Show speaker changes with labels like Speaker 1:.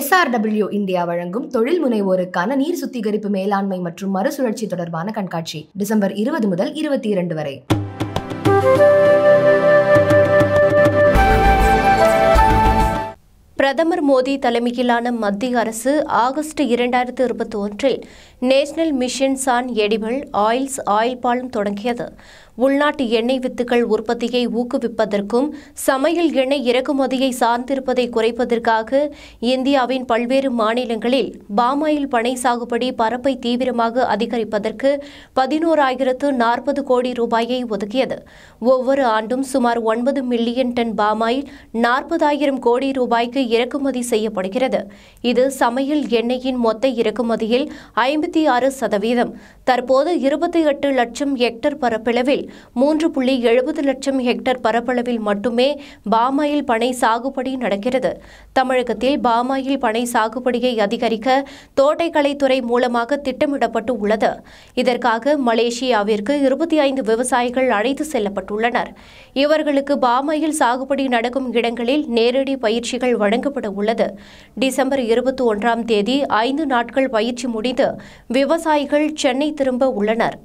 Speaker 1: SRW India வழங்கும் தொழில் முனைவோருக்கான நீர் சுத்திகரிப்பு மேலாண்மை மற்றும் மறுசுழற்சி தொடர்பான கண்காட்சி டிசம்பர் இருபது முதல் இருபத்தி இரண்டு வரை பிரதமர் மோடி தலைமையிலான
Speaker 2: மத்திய அரசு ஆகஸ்ட் இரண்டாயிரத்து இருபத்தி ஒன்றில் national missions on edible oils oil palm தொடங்கியது உள்நாட்டு எண்ணெய் வித்துக்கள் உற்பத்தியை ஊக்குவிப்பதற்கும் சமையல் எண்ணெய் இறக்குமதியை சார்ந்திருப்பதை குறைப்பதற்காக இந்தியாவின் பல்வேறு மாநிலங்களில் பாமாயில் பனை சாகுபடி பரப்பை தீவிரமாக அதிகரிப்பதற்கு பதினோராயிரத்து நாற்பது கோடி ரூபாயை ஒதுக்கியது ஒவ்வொரு ஆண்டும் சுமார் ஒன்பது மில்லியன் டன் பாமாயில் நாற்பதாயிரம் கோடி ரூபாய்க்கு இறக்குமதி செய்யப்படுகிறது இது சமையல் எண்ணெயின் மொத்த இறக்குமதியில் ஐம்பத்தி ஆறு சதவீதம் தற்போது இருபத்தி எட்டு லட்சம் ஹெக்டர் பரப்பளவில் மூன்று புள்ளி எழுபது லட்சம் ஹெக்டர் பரப்பளவில் மட்டுமே பாமாயில் பனை சாகுபடி நடக்கிறது தமிழகத்தில் பாமாயில் பனை சாகுபடியை அதிகரிக்க தோட்டக்கலைத்துறை மூலமாக திட்டமிடப்பட்டு உள்ளது இதற்காக மலேசியாவிற்கு இருபத்தி ஐந்து விவசாயிகள் அழைத்து செல்லப்பட்டுள்ளனர் இவர்களுக்கு பாமாயில் சாகுபடி நடக்கும் இடங்களில் நேரடி பயிற்சிகள் வழங்க வழங்கப்பட உள்ளது டிசம்பர் இருபத்தி ஒன்றாம் தேதி ஐந்து நாட்கள் பயிற்சி முடிந்து விவசாயிகள் சென்னை திரும்ப உள்ளனர்